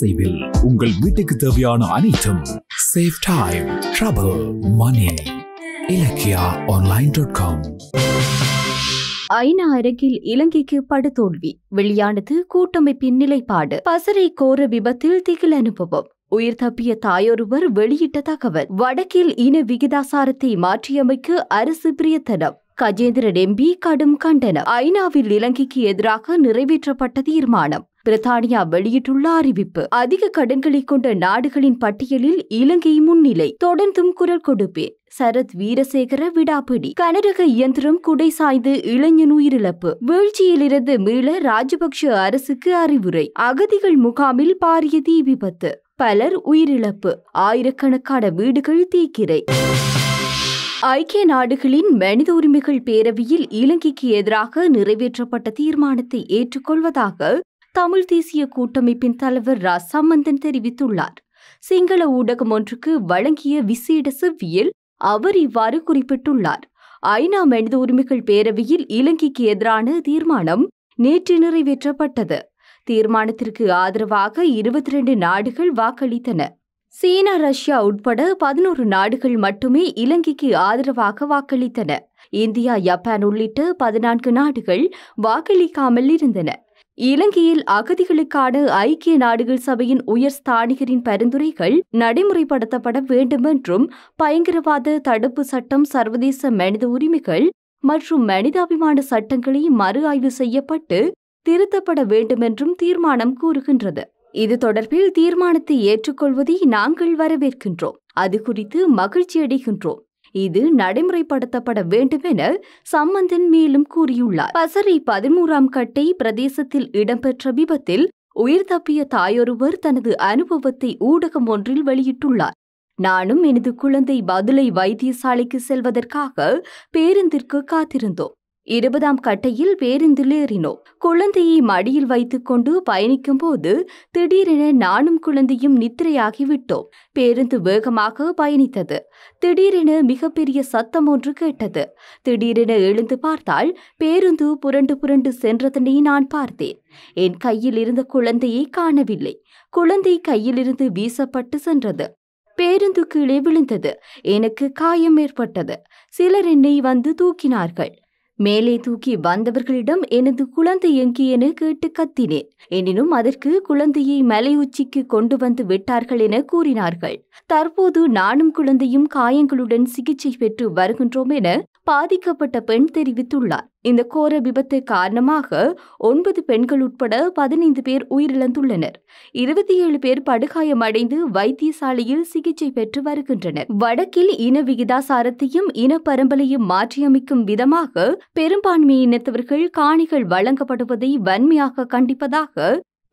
சேவில் உங்கள் வீட்டுக்கு தேவையான அனைத்தும் save time trouble money Ilakkiya online dot com ஐநா அரங்கில் இலங்கைக்கு படுதோல்வி வெளியானது கூட்டமைப்பின் நிலைப்பாடு பசரை கோர விபத்தில் திகில் அனுபவம் உயிர் தப்பிய தாயொருவர் வெளியிட்ட தகவல் வடக்கில் இன விகிதாசாரத்தை மாற்றியமைக்க அரசு பிரியத்தனம் கஜேந்திர டெம்பி கடும் கண்டனம் ஐநாவில் இலங்கைக்கு எதிராக நிறைவேற்றப்பட்ட தீர்மானம் பிரித்தானியா வெளியிட்டுள்ள அறிவிப்பு அதிக கடன்களை கொண்ட நாடுகளின் பட்டியலில் இலங்கை முன்னிலை தொடர்ந்தும் குரல் கொடுப்பேன் சரத் வீரசேகர விடாப்பிடி கனரக இயந்திரம் குடை சாய்ந்து இளைஞன் உயிரிழப்பு வீழ்ச்சியிலிருந்து மீள ராஜபக்ஷ அரசுக்கு அறிவுரை அகதிகள் முகாமில் பாரிய தீ விபத்து பலர் உயிரிழப்பு ஆயிரக்கணக்கான வீடுகள் தீக்கிரை ஐக்கிய நாடுகளின் மனித உரிமைகள் பேரவையில் இலங்கைக்கு எதிராக நிறைவேற்றப்பட்ட தீர்மானத்தை ஏற்றுக்கொள்வதாக தமிழ் தேசிய கூட்டமைப்பின் தலைவர் ரா சம்பந்தன் தெரிவித்துள்ளார் சிங்கள ஊடகம் ஒன்றுக்கு வழங்கிய விசேட செவ்வியில் அவர் இவ்வாறு குறிப்பிட்டுள்ளார் ஐநா மனித உரிமைகள் பேரவையில் இலங்கைக்கு எதிரான தீர்மானம் நேற்று நிறைவேற்றப்பட்டது தீர்மானத்திற்கு ஆதரவாக இருபத்தி இரண்டு நாடுகள் வாக்களித்தன சீனா ரஷ்யா உட்பட பதினோரு நாடுகள் மட்டுமே இலங்கைக்கு ஆதரவாக வாக்களித்தன இந்தியா ஜப்பான் உள்ளிட்ட பதினான்கு நாடுகள் வாக்களிக்காமல் இருந்தன இலங்கையில் அகதிகளுக்கான ஐக்கிய நாடுகள் சபையின் உயர் ஸ்தானிகரின் பரிந்துரைகள் நடைமுறைப்படுத்தப்பட வேண்டும் என்றும் பயங்கரவாத தடுப்பு சட்டம் சர்வதேச மனித உரிமைகள் மற்றும் மனிதாபிமான சட்டங்களை மறு ஆய்வு செய்யப்பட்டு திருத்தப்பட வேண்டும் என்றும் தீர்மானம் கூறுகின்றது இது தொடர்பில் தீர்மானத்தை ஏற்றுக்கொள்வதை நாங்கள் வரவேற்கின்றோம் அது குறித்து மகிழ்ச்சியடைகின்றோம் இது நடைமுறைப்படுத்தப்பட வேண்டும் என சம்பந்தன் மேலும் கூறியுள்ளார் பசரி பதிமூறாம் கட்டை பிரதேசத்தில் இடம்பெற்ற விபத்தில் உயிர் தப்பிய தாயொருவர் தனது அனுபவத்தை ஊடகம் ஒன்றில் வெளியிட்டுள்ளார் நானும் எனது குழந்தை பதுளை வைத்தியசாலைக்கு செல்வதற்காக பேருந்திற்கு காத்திருந்தோம் இருபதாம் கட்டையில் பேருந்தில் ஏறினோம் குழந்தையை மடியில் வைத்துக்கொண்டு பயணிக்கும் போது திடீரென நானும் குழந்தையும் நித்திரையாகிவிட்டோம் பேருந்து வேகமாக பயணித்தது திடீரென மிகப்பெரிய சத்தம் ஒன்று கேட்டது திடீரென எழுந்து பார்த்தால் பேருந்து புரண்டு புரண்டு சென்றதனை நான் பார்த்தேன் என் கையில் இருந்த குழந்தையை காணவில்லை குழந்தை கையிலிருந்து வீசப்பட்டு சென்றது பேருந்து கீழே விழுந்தது எனக்கு காயம் ஏற்பட்டது சிலர் என்னை வந்து தூக்கினார்கள் மேலே தூக்கி வந்தவர்களிடம் எனது குழந்தை எங்கே என கேட்டு கத்தினேன் எனினும் அதற்கு குழந்தையை மலை உச்சிக்கு கொண்டு வந்து விட்டார்கள் என கூறினார்கள் தற்போது நானும் குழந்தையும் காயங்களுடன் சிகிச்சை பெற்று வருகின்றோம் என பாதிக்கப்பட்ட பெண் தெரிவித்துள்ளார் இந்த கோர விபத்து காரணமாக ஒன்பது பெண்கள் உட்பட பதினைந்து பேர் உயிரிழந்துள்ளனர் இருபத்தி ஏழு பேர் படுகாயமடைந்து வைத்தியசாலையில் சிகிச்சை பெற்று வருகின்றனர் வடக்கில் இன விகிதாசாரத்தையும் இன பரம்பலையும் மாற்றியமைக்கும் விதமாக இனத்தவர்கள் காணிகள் வழங்கப்படுவதை வன்மையாக கண்டிப்பதாக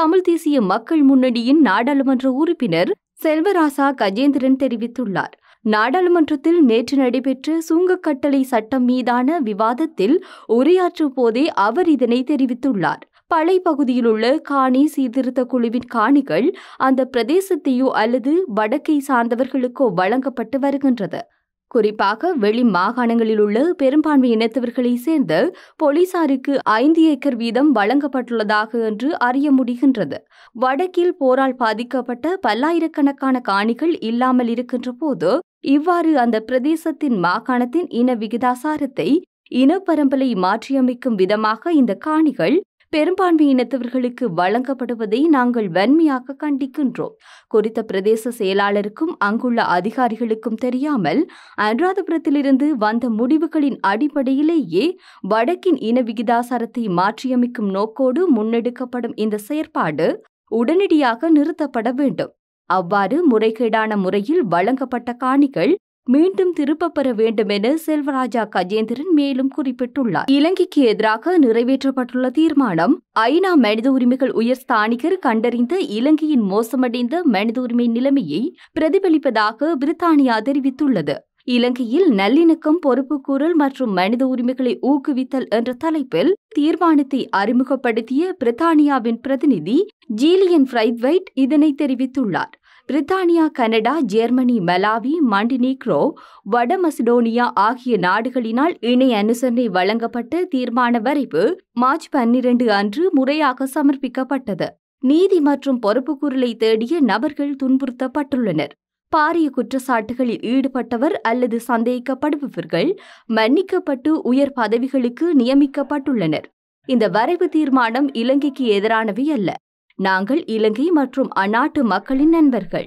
தமிழ் தேசிய மக்கள் முன்னணியின் நாடாளுமன்ற உறுப்பினர் செல்வராசா கஜேந்திரன் தெரிவித்துள்ளார் நாடாளுமன்றத்தில் நேற்று நடைபெற்ற சுங்கக்கட்டளை சட்டம் மீதான விவாதத்தில் உரையாற்றும் போதே அவர் இதனை தெரிவித்துள்ளார் பளை பகுதியில் உள்ள காணி சீர்திருத்த குழுவின் காணிகள் அந்த பிரதேசத்தையோ அல்லது வடக்கை சார்ந்தவர்களுக்கோ வழங்கப்பட்டு வருகின்றது குறிப்பாக வெளி மாகாணங்களில் உள்ள பெரும்பான்மை இனத்தவர்களை சேர்ந்த போலீசாருக்கு ஐந்து ஏக்கர் வீதம் வழங்கப்பட்டுள்ளதாக என்று அறிய முடிகின்றது வடக்கில் போரால் பாதிக்கப்பட்ட பல்லாயிரக்கணக்கான காணிகள் இல்லாமல் இருக்கின்ற போது இவ்வாறு அந்த பிரதேசத்தின் மாகாணத்தின் இன விகிதாசாரத்தை இன பரம்பலை மாற்றியமைக்கும் விதமாக இந்த காணிகள் பெரும்பான்மை இனத்தவர்களுக்கு வழங்கப்படுவதை நாங்கள் வன்மையாக கண்டிக்கின்றோம் குறித்த பிரதேச செயலாளருக்கும் அங்குள்ள அதிகாரிகளுக்கும் தெரியாமல் அனுராதபுரத்திலிருந்து வந்த முடிவுகளின் அடிப்படையிலேயே வடக்கின் இன விகிதாசாரத்தை மாற்றியமைக்கும் நோக்கோடு முன்னெடுக்கப்படும் இந்த செயற்பாடு உடனடியாக நிறுத்தப்பட வேண்டும் அவ்வாறு முறைகேடான முறையில் வழங்கப்பட்ட காணிகள் மீண்டும் திருப்பப்பெற வேண்டும் என செல்வராஜா கஜேந்திரன் மேலும் குறிப்பிட்டுள்ளார் இலங்கைக்கு எதிராக நிறைவேற்றப்பட்டுள்ள தீர்மானம் ஐநா மனித உரிமைகள் உயர் ஸ்தானிகர் கண்டறிந்த இலங்கையின் மோசமடைந்த மனித உரிமை நிலைமையை பிரதிபலிப்பதாக பிரித்தானியா தெரிவித்துள்ளது இலங்கையில் நல்லிணக்கம் பொறுப்புக்கூறல் மற்றும் மனித உரிமைகளை ஊக்குவித்தல் என்ற தலைப்பில் தீர்மானத்தை அறிமுகப்படுத்திய பிரித்தானியாவின் பிரதிநிதி ஜீலியன் ஃப்ரைத்வைட் இதனை தெரிவித்துள்ளார் பிரித்தானியா கனடா ஜெர்மனி மலாவி மாண்டினிக்ரோ வட மசடோனியா ஆகிய நாடுகளினால் இணை அனுசரணை வழங்கப்பட்ட தீர்மான வரைவு மார்ச் பன்னிரண்டு அன்று முறையாக சமர்ப்பிக்கப்பட்டது நீதி மற்றும் பொறுப்புக்குரலை தேடிய நபர்கள் துன்புறுத்தப்பட்டுள்ளனர் பாரிய குற்றச்சாட்டுகளில் ஈடுபட்டவர் அல்லது சந்தேகிக்கப்படுபவர்கள் மன்னிக்கப்பட்டு உயர் பதவிகளுக்கு நியமிக்கப்பட்டுள்ளனர் இந்த வரைவு தீர்மானம் இலங்கைக்கு எதிரானவை அல்ல நாங்கள் இலங்கை மற்றும் அந்நாட்டு மக்களின் நண்பர்கள்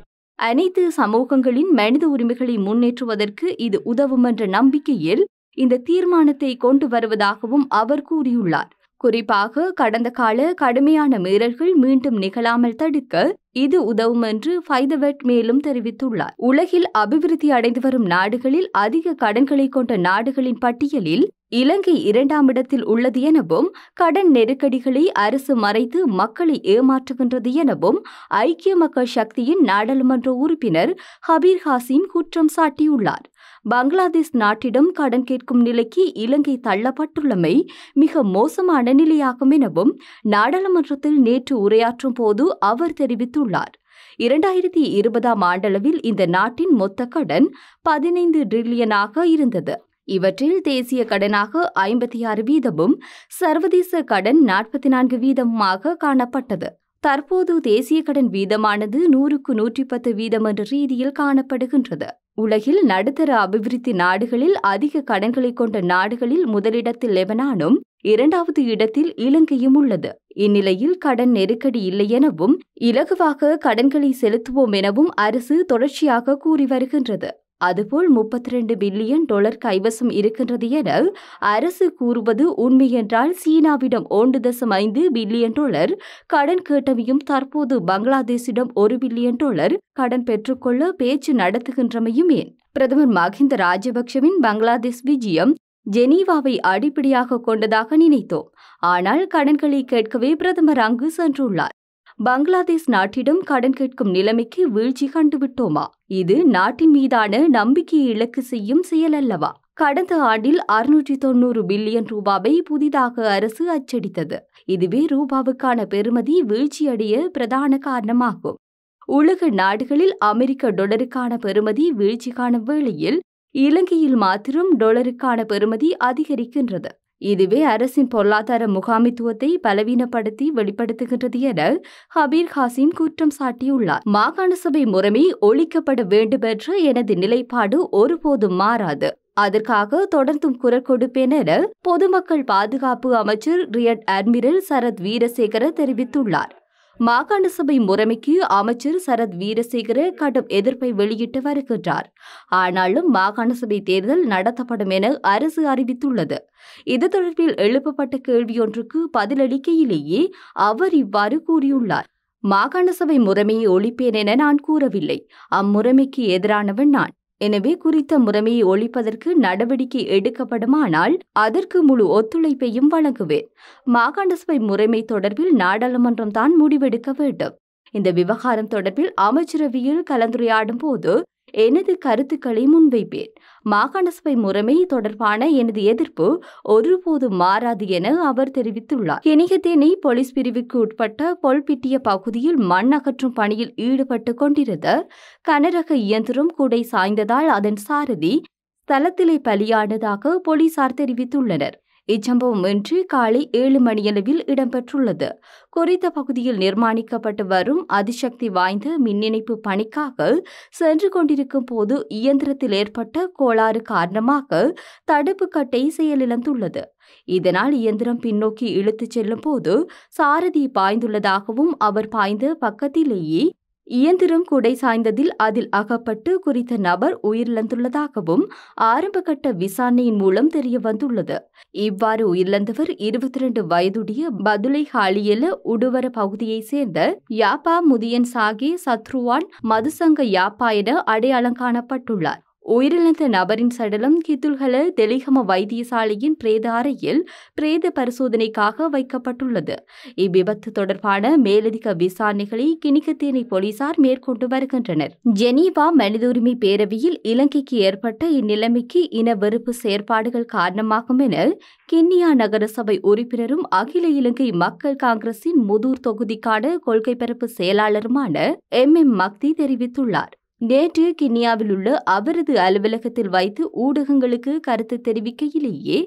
அனைத்து சமூகங்களின் மனித உரிமைகளை முன்னேற்றுவதற்கு இது உதவும் என்ற நம்பிக்கையில் இந்த தீர்மானத்தை கொண்டு வருவதாகவும் அவர் கூறியுள்ளார் குறிப்பாக கடந்த கால கடுமையான மீறல்கள் மீண்டும் நிகழாமல் தடுக்க இது உதவும் என்று ஃபைதவெட் மேலும் தெரிவித்துள்ளார் உலகில் அபிவிருத்தி அடைந்து வரும் நாடுகளில் அதிக கடன்களை கொண்ட நாடுகளின் பட்டியலில் இலங்கை இரண்டாம் இடத்தில் உள்ளது எனவும் கடன் நெருக்கடிகளை அரசு மறைத்து மக்களை ஏமாற்றுகின்றது எனவும் ஐக்கிய மக்கள் சக்தியின் நாடாளுமன்ற உறுப்பினர் ஹபீர் ஹாசிம் குற்றம் சாட்டியுள்ளார் பங்களாதேஷ் நாட்டிடம் கடன் கேட்கும் நிலைக்கு இலங்கை தள்ளப்பட்டுள்ளமை மிக மோசமான நிலையாகும் எனவும் நாடாளுமன்றத்தில் நேற்று உரையாற்றும் போது அவர் தெரிவித்துள்ளார் இரண்டாயிரத்தி இருபதாம் ஆண்டளவில் இந்த நாட்டின் மொத்த கடன் பதினைந்து டிரில்லியனாக இருந்தது இவற்றில் தேசிய கடனாக ஐம்பத்தி ஆறு வீதமும் சர்வதேச கடன் நாற்பத்தி நான்கு வீதமுமாக காணப்பட்டது தற்போது தேசிய கடன் வீதமானது நூறுக்கு நூற்றி பத்து வீதம் என்ற ரீதியில் காணப்படுகின்றது உலகில் நடுத்தர அபிவிருத்தி நாடுகளில் அதிக கடன்களை கொண்ட நாடுகளில் முதலிடத்தில் லெபனானும் இரண்டாவது இடத்தில் இலங்கையும் உள்ளது இந்நிலையில் கடன் நெருக்கடி இல்லை எனவும் இலகுவாக கடன்களை செலுத்துவோம் எனவும் அரசு தொடர்ச்சியாக கூறி வருகின்றது அதுபோல் முப்பத்தி ரெண்டு பில்லியன் டாலர் கைவசம் இருக்கின்றது என அரசு கூறுவது உண்மையென்றால் சீனாவிடம் ஒன்று தசம் ஐந்து பில்லியன் டாலர் கடன் கேட்டமையும் தற்போது பங்களாதேஷிடம் ஒரு பில்லியன் டாலர் கடன் பெற்றுக்கொள்ள பேச்சு நடத்துகின்றமையும் ஏன் பிரதமர் மஹிந்த ராஜபக்சவின் பங்களாதேஷ் விஜயம் ஜெனீவாவை அடிப்படையாக கொண்டதாக நினைத்தோம் ஆனால் கடன்களை கேட்கவே பிரதமர் அங்கு சென்றுள்ளார் பங்களாதேஷ் நாட்டிடம் கடன் கேட்கும் நிலைமைக்கு வீழ்ச்சி கண்டுவிட்டோமா இது நாட்டின் மீதான நம்பிக்கையை இலக்கு செய்யும் செயல் அல்லவா கடந்த ஆண்டில் அறுநூற்றி தொன்னூறு பில்லியன் ரூபாவை புதிதாக அரசு அச்சடித்தது இதுவே ரூபாவுக்கான பெறுமதி வீழ்ச்சியடைய பிரதான காரணமாகும் உலக நாடுகளில் அமெரிக்க டொலருக்கான பெறுமதி வீழ்ச்சி காணும் வேளையில் இலங்கையில் மாத்திரம் டொலருக்கான பெறுமதி அதிகரிக்கின்றது இதுவே அரசின் பொருளாதார முகாமித்துவத்தை பலவீனப்படுத்தி வெளிப்படுத்துகின்றது என ஹபீர் ஹாசிம் குற்றம் சாட்டியுள்ளார் மாகாண சபை முறைமை ஒழிக்கப்பட வேண்டும் என்ற எனது நிலைப்பாடு ஒருபோதும் மாறாது அதற்காக தொடர்ந்தும் குரல் கொடுப்பேன் என பொதுமக்கள் பாதுகாப்பு அமைச்சர் ரியட் அட்மிரல் சரத் வீரசேகர தெரிவித்துள்ளார் மாகாண சபை முறைமைக்கு அமைச்சர் சரத் வீரசேகர கடும் எதிர்ப்பை வெளியிட்டு வருகின்றார் ஆனாலும் மாகாண சபை தேர்தல் நடத்தப்படும் என அரசு அறிவித்துள்ளது இது தொடர்பில் எழுப்பப்பட்ட கேள்வியொன்றுக்கு பதிலளிக்கையிலேயே அவர் இவ்வாறு கூறியுள்ளார் மாகாண சபை முறைமையை ஒழிப்பேன் என நான் கூறவில்லை அம்முறைமைக்கு எதிரானவன் நான் எனவே குறித்த முறைமையை ஒழிப்பதற்கு நடவடிக்கை எடுக்கப்படுமானால் அதற்கு முழு ஒத்துழைப்பையும் வழங்குவேன் மாகாண்ட சபை முறைமை தொடர்பில் நாடாளுமன்றம் தான் முடிவெடுக்க வேண்டும் இந்த விவகாரம் தொடர்பில் அமைச்சரவையில் கலந்துரையாடும் போது எனது கருத்துக்களை முன்வைப்பேன் மாகாண சபை முறைமை தொடர்பான எனது எதிர்ப்பு ஒருபோதும் மாறாது என அவர் தெரிவித்துள்ளார் இணையத்தேனை போலீஸ் பிரிவுக்கு உட்பட்ட பொல்பிட்டிய பகுதியில் மண் அகற்றும் பணியில் ஈடுபட்டு கொண்டிருந்த கனரக இயந்திரம் கூடை சாய்ந்ததால் அதன் சாரதி தளத்திலே பலியானதாக போலீசார் தெரிவித்துள்ளனர் இச்சம்பவம் இன்று காலை ஏழு மணியளவில் இடம்பெற்றுள்ளது குறித்த பகுதியில் நிர்மாணிக்கப்பட்டு வரும் அதிசக்தி வாய்ந்த மின்னிணைப்பு பணிக்காக சென்று கொண்டிருக்கும் போது இயந்திரத்தில் ஏற்பட்ட கோளாறு காரணமாக தடுப்பு கட்டை செயலிழந்துள்ளது இதனால் இயந்திரம் பின்னோக்கி இழுத்துச் செல்லும் போது சாரதி பாய்ந்துள்ளதாகவும் அவர் பாய்ந்த பக்கத்திலேயே இயந்திரம் குடை சாய்ந்ததில் அதில் அகப்பட்டு குறித்த நபர் உயிரிழந்துள்ளதாகவும் ஆரம்பகட்ட விசாரணையின் மூலம் தெரிய வந்துள்ளது இவ்வாறு உயிரிழந்தவர் இருபத்தி இரண்டு வயதுடைய பதுளை ஹாலியல உடுவர பகுதியைச் சேர்ந்த யாப்பா முதியன் சாகே சத்ருவான் மதுசங்க யாப்பா என அடையாளம் காணப்பட்டுள்ளார் உயிரிழந்த நபரின் சடலம் கித்துல்கல தெலிகம வைத்தியசாலையின் பிரேத அறையில் பிரேத பரிசோதனைக்காக வைக்கப்பட்டுள்ளது இவ்விபத்து தொடர்பான மேலதிக விசாரணைகளை கிணிக்கத்தேனை போலீசார் மேற்கொண்டு வருகின்றனர் ஜெனீவா மனித உரிமை பேரவையில் இலங்கைக்கு ஏற்பட்ட இந்நிலைமைக்கு இன வெறுப்பு செயற்பாடுகள் காரணமாகும் என கென்னியா நகரசபை உறுப்பினரும் அகில இலங்கை மக்கள் காங்கிரசின் முதூர் தொகுதிக்கான கொள்கை பரப்பு செயலாளருமான எம் எம் மக்தி தெரிவித்துள்ளார் நேற்று கினியாவில் உள்ள அவரது அலுவலகத்தில் வைத்து ஊடகங்களுக்கு கருத்து தெரிவிக்கையிலேயே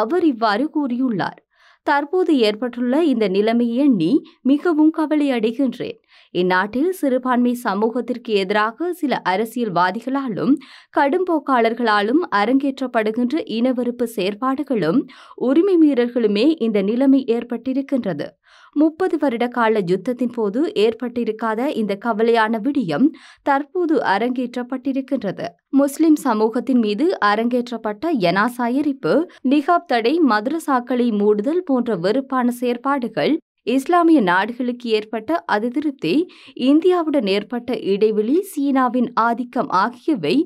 அவர் இவ்வாறு கூறியுள்ளார் தற்போது ஏற்பட்டுள்ள இந்த நிலைமை எண்ணி மிகவும் கவலை அடைகின்றேன் இந்நாட்டில் சிறுபான்மை சமூகத்திற்கு எதிராக சில அரசியல்வாதிகளாலும் கடும் போக்காளர்களாலும் அரங்கேற்றப்படுகின்ற இனவெறுப்பு செயற்பாடுகளும் உரிமை மீறல்களுமே இந்த நிலைமை ஏற்பட்டிருக்கின்றது முப்பது வருட கால யுத்தத்தின் போது ஏற்பட்டிருக்காத இந்த கவலையான விடியம் தற்போது அரங்கேற்றப்பட்டிருக்கின்றது முஸ்லிம் சமூகத்தின் மீது அரங்கேற்றப்பட்ட எனாசாயரிப்பு நிகாப் தடை மதுரசாக்களை மூடுதல் போன்ற வெறுப்பான செயற்பாடுகள் இஸ்லாமிய நாடுகளுக்கு ஏற்பட்ட அதிருப்தி இந்தியாவுடன் ஏற்பட்ட இடைவெளி சீனாவின் ஆதிக்கம் ஆகியவை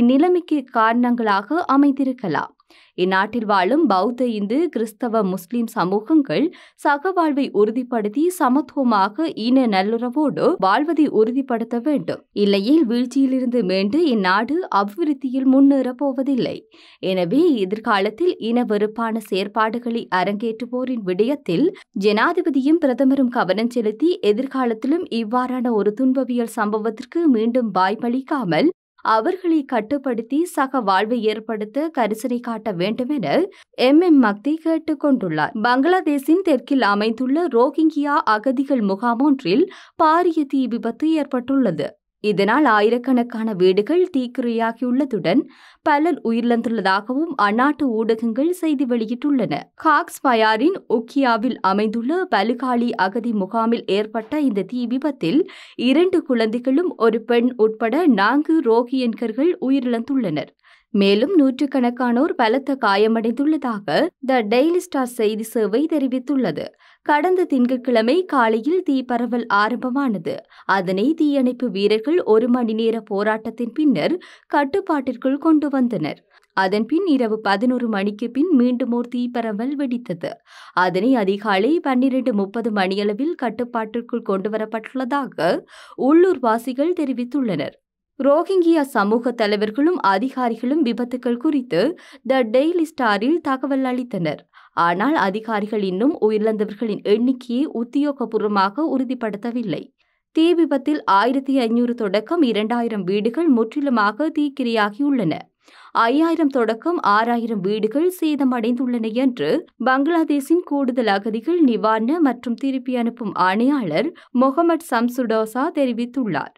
இந்நிலைமைக்கு காரணங்களாக அமைந்திருக்கலாம் இந்நாட்டில் வாழும் பௌத்த இந்து கிறிஸ்தவ முஸ்லிம் சமூகங்கள் சகவாழ்வை உறுதிப்படுத்தி சமத்துவமாக இன நல்லுறவோடு வாழ்வதை உறுதிப்படுத்த வேண்டும் இல்லையில் வீழ்ச்சியிலிருந்து மீண்டு இந்நாடு அபிவிருத்தியில் முன்னேறப் போவதில்லை எனவே எதிர்காலத்தில் இன வெறுப்பான செயற்பாடுகளை அரங்கேற்றுவோரின் விடயத்தில் ஜனாதிபதியும் பிரதமரும் கவனம் செலுத்தி எதிர்காலத்திலும் இவ்வாறான ஒரு துன்பவியல் சம்பவத்திற்கு மீண்டும் வாய்ப்பளிக்காமல் அவர்களை கட்டுப்படுத்தி சக வாழ்வை ஏற்படுத்த கரிசனை காட்ட வேண்டும் என எம் எம் மக்தி கேட்டுக் கொண்டுள்ளார் பங்களாதேஷின் தெற்கில் அமைந்துள்ள ரோஹிங்கியா அகதிகள் முகாம் ஒன்றில் பாரிய தீ விபத்து ஏற்பட்டுள்ளது இதனால் ஆயிரக்கணக்கான வீடுகள் தீக்கிரையாகியுள்ளதுடன் பலர் உயிரிழந்துள்ளதாகவும் அந்நாட்டு ஊடகங்கள் செய்தி வெளியிட்டுள்ளன காக்ஸ் பயாரின் ஒக்கியாவில் அமைந்துள்ள பலுகாலி அகதி முகாமில் ஏற்பட்ட இந்த தீ விபத்தில் இரண்டு குழந்தைகளும் ஒரு பெண் உட்பட நான்கு ரோகியன்கர்கள் உயிரிழந்துள்ளனர் மேலும் நூற்றுக்கணக்கானோர் பலத்த காயமடைந்துள்ளதாக த டெய்லி ஸ்டார் செய்தி சேவை தெரிவித்துள்ளது கடந்த திங்கட்கிழமை காலையில் தீ பரவல் ஆரம்பமானது அதனை தீயணைப்பு வீரர்கள் ஒரு மணி நேர போராட்டத்தின் பின்னர் கட்டுப்பாட்டிற்குள் கொண்டு வந்தனர் அதன் பின் இரவு பதினோரு மணிக்கு பின் மீண்டும் ஒரு தீப்பரவல் வெடித்தது அதனை அதிகாலை பன்னிரண்டு முப்பது மணியளவில் கட்டுப்பாட்டிற்குள் கொண்டுவரப்பட்டுள்ளதாக உள்ளூர் வாசிகள் தெரிவித்துள்ளனர் ரோஹிங்கியா சமூக தலைவர்களும் அதிகாரிகளும் விபத்துக்கள் குறித்து த டெய்லி ஸ்டாரில் தகவல் அளித்தனர் ஆனால் அதிகாரிகள் இன்னும் உயிரிழந்தவர்களின் எண்ணிக்கையை உத்தியோகபூர்வமாக உறுதிப்படுத்தவில்லை தீ விபத்தில் ஆயிரத்தி ஐநூறு தொடக்கம் இரண்டாயிரம் வீடுகள் முற்றிலுமாக தீக்கிரையாகியுள்ளன ஐயாயிரம் தொடக்கம் ஆறாயிரம் வீடுகள் சேதமடைந்துள்ளன என்று பங்களாதேஷின் கூடுதல் அகதிகள் நிவாரண மற்றும் திருப்பி அனுப்பும் ஆணையாளர் முகமது சம்சுடோசா தெரிவித்துள்ளார்